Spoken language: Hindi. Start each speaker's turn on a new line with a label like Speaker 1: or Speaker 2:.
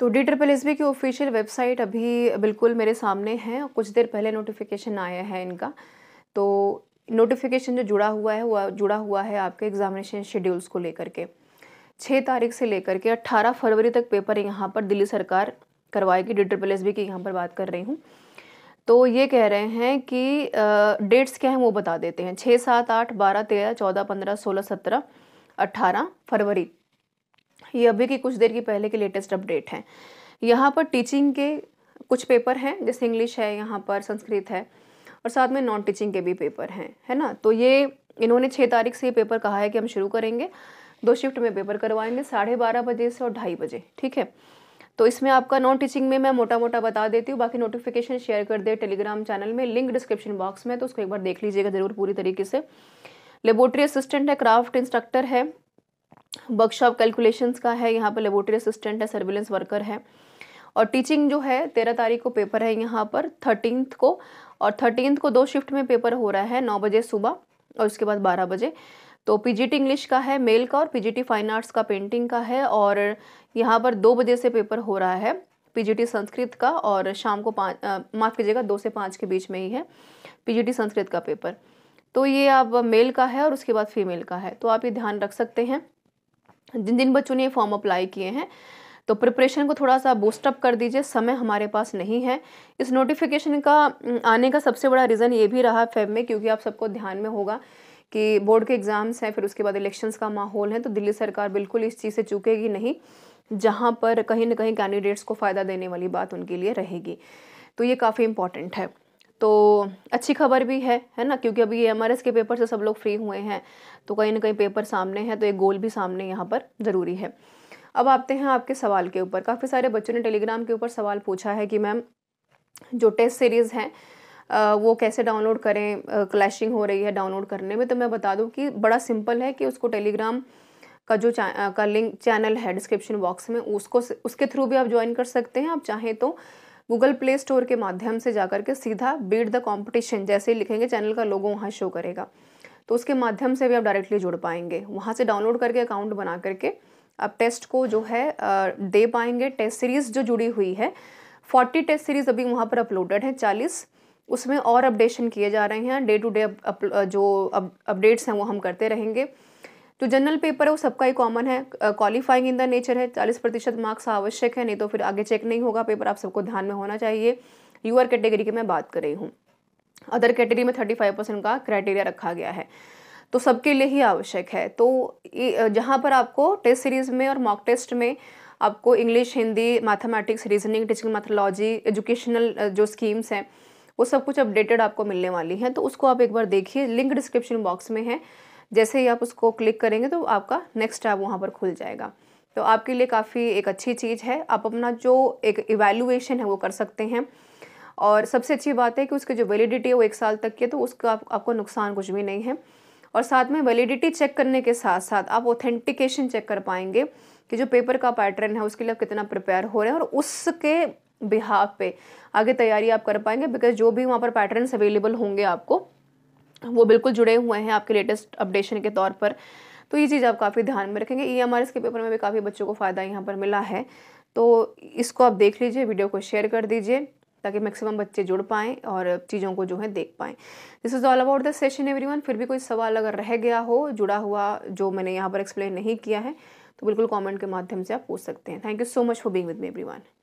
Speaker 1: तो डी ट्रिपल एस बी की ऑफिशियल वेबसाइट अभी बिल्कुल मेरे सामने है कुछ देर पहले नोटिफिकेशन आया है इनका तो नोटिफिकेशन जो जुड़ा हुआ है वो जुड़ा हुआ है आपके एग्जामिनेशन शेड्यूल्स को लेकर के छः तारीख से लेकर के अट्ठारह फरवरी तक पेपर यहाँ पर दिल्ली सरकार करवाएगी डी ट्रिपल एस बी की यहाँ पर बात कर रही हूँ तो ये कह रहे हैं कि डेट्स क्या हैं वो बता देते हैं छः सात आठ बारह तेरह चौदह पंद्रह सोलह सत्रह अट्ठारह फरवरी ये अभी की कुछ देर की पहले के लेटेस्ट अपडेट हैं यहाँ पर टीचिंग के कुछ पेपर हैं जैसे इंग्लिश है यहाँ पर संस्कृत है और साथ में नॉन टीचिंग के भी पेपर हैं है ना तो ये इन्होंने छः तारीख से ये पेपर कहा है कि हम शुरू करेंगे दो शिफ्ट में पेपर करवाएंगे साढ़े बारह बजे से और ढाई बजे ठीक है तो इसमें आपका नॉन टीचिंग में मैं मोटा मोटा बता देती हूँ बाकी नोटिफिकेशन शेयर कर दे टेलीग्राम चैनल में लिंक डिस्क्रिप्शन बॉक्स में तो उसको एक बार देख लीजिएगा ज़रूर पूरी तरीके से लेबोरेटरी असिस्टेंट है क्राफ्ट इंस्ट्रक्टर है वर्कशॉप कैलकुलेशंस का है यहाँ पर लेबोरेटरी असिस्टेंट है सर्विलेंस वर्कर है और टीचिंग जो है तेरह तारीख को पेपर है यहाँ पर थर्टीनथ को और थर्टीनथ को दो शिफ्ट में पेपर हो रहा है नौ बजे सुबह और उसके बाद बारह बजे तो पीजीटी इंग्लिश का है मेल का और पीजीटी फाइन आर्ट्स का पेंटिंग का है और यहाँ पर दो बजे से पेपर हो रहा है पीजीटी संस्कृत का और शाम को पाँच माफ़ कीजिएगा दो से पाँच के बीच में ही है पीजीटी संस्कृत का पेपर तो ये आप मेल का है और उसके बाद फीमेल का है तो आप ये ध्यान रख सकते हैं जिन जिन बच्चों ने ये फॉर्म अप्लाई किए हैं तो प्रिपरेशन को थोड़ा सा बूस्टअप कर दीजिए समय हमारे पास नहीं है इस नोटिफिकेशन का आने का सबसे बड़ा रीज़न ये भी रहा फेब में क्योंकि आप सबको ध्यान में होगा कि बोर्ड के एग्ज़ाम्स हैं फिर उसके बाद इलेक्शंस का माहौल है तो दिल्ली सरकार बिल्कुल इस चीज़ से चूकेगी नहीं जहाँ पर कहीं ना कहीं कैंडिडेट्स को फ़ायदा देने वाली बात उनके लिए रहेगी तो ये काफ़ी इंपॉर्टेंट है तो अच्छी खबर भी है है ना क्योंकि अभी एम के पेपर से सब लोग फ्री हुए हैं तो कहीं ना कहीं पेपर सामने हैं तो एक गोल भी सामने यहाँ पर ज़रूरी है अब आते हैं आपके सवाल के ऊपर काफ़ी सारे बच्चों ने टेलीग्राम के ऊपर सवाल पूछा है कि मैम जो टेस्ट सीरीज़ हैं वो कैसे डाउनलोड करें क्लैशिंग हो रही है डाउनलोड करने में तो मैं बता दूं कि बड़ा सिंपल है कि उसको टेलीग्राम का जो का लिंक चैनल है डिस्क्रिप्शन बॉक्स में उसको उसके थ्रू भी आप ज्वाइन कर सकते हैं आप चाहें तो गूगल प्ले स्टोर के माध्यम से जाकर के सीधा बीट द कॉम्पिटिशन जैसे लिखेंगे चैनल का लोगो वहाँ शो करेगा तो उसके माध्यम से भी आप डायरेक्टली जुड़ पाएंगे वहाँ से डाउनलोड करके अकाउंट बना करके आप टेस्ट को जो है दे पाएंगे टेस्ट सीरीज़ जो जुड़ी हुई है फोर्टी टेस्ट सीरीज़ अभी वहाँ पर अपलोडेड है चालीस उसमें और अपडेशन किए जा रहे हैं डे टू डे जो अपडेट्स हैं वो हम करते रहेंगे जो जनरल पेपर है वो सबका ही कॉमन है क्वालिफाइंग इन द नेचर है चालीस प्रतिशत मार्क्स आवश्यक है नहीं तो फिर आगे चेक नहीं होगा पेपर आप सबको ध्यान में होना चाहिए यूआर कैटेगरी की मैं बात कर रही हूँ अदर कैटेगरी में थर्टी फाइव परसेंट का क्राइटेरिया रखा गया है तो सबके लिए ही आवश्यक है तो जहाँ पर आपको टेस्ट सीरीज़ में और मॉक टेस्ट में आपको English Hindi mathematics reasoning teaching methodology educational जो स्कीम्स हैं वो सब कुछ अपडेटेड आपको मिलने वाली हैं तो उसको आप एक बार देखिए लिंक डिस्क्रिप्शन बॉक्स में है जैसे ही आप उसको क्लिक करेंगे तो आपका नेक्स्ट टैब वहाँ पर खुल जाएगा तो आपके लिए काफ़ी एक अच्छी चीज़ है आप अपना जो एक इवेलुएशन है वो कर सकते हैं और सबसे अच्छी बात है कि उसकी जो वैलिडिटी है वो एक साल तक की है तो उसका आप, आपको नुकसान कुछ भी नहीं है और साथ में वैलिडिटी चेक करने के साथ साथ आप ऑथेंटिकेशन चेक कर पाएंगे कि जो पेपर का पैटर्न है उसके लिए आप कितना प्रिपेयर हो रहे हैं और उसके बिहाव पे आगे तैयारी आप कर पाएंगे बिकॉज जो भी वहाँ पर पैटर्न्स अवेलेबल होंगे आपको वो बिल्कुल जुड़े हुए हैं आपके लेटेस्ट अपडेशन के तौर पर तो ये चीज़ आप काफ़ी ध्यान में रखेंगे ई एम आर एस के पेपर में भी काफ़ी बच्चों को फ़ायदा यहाँ पर मिला है तो इसको आप देख लीजिए वीडियो को शेयर कर दीजिए ताकि मैक्सिमम बच्चे जुड़ पाएँ और चीज़ों को जो है देख पाएँ this is all about the session one फिर भी कोई सवाल अगर रह गया हो जुड़ा हुआ जो मैंने यहाँ पर एक्सप्लेन नहीं किया है तो बिल्कुल कमेंट के माध्यम से आप पूछ सकते हैं thank you so much for being with me everyone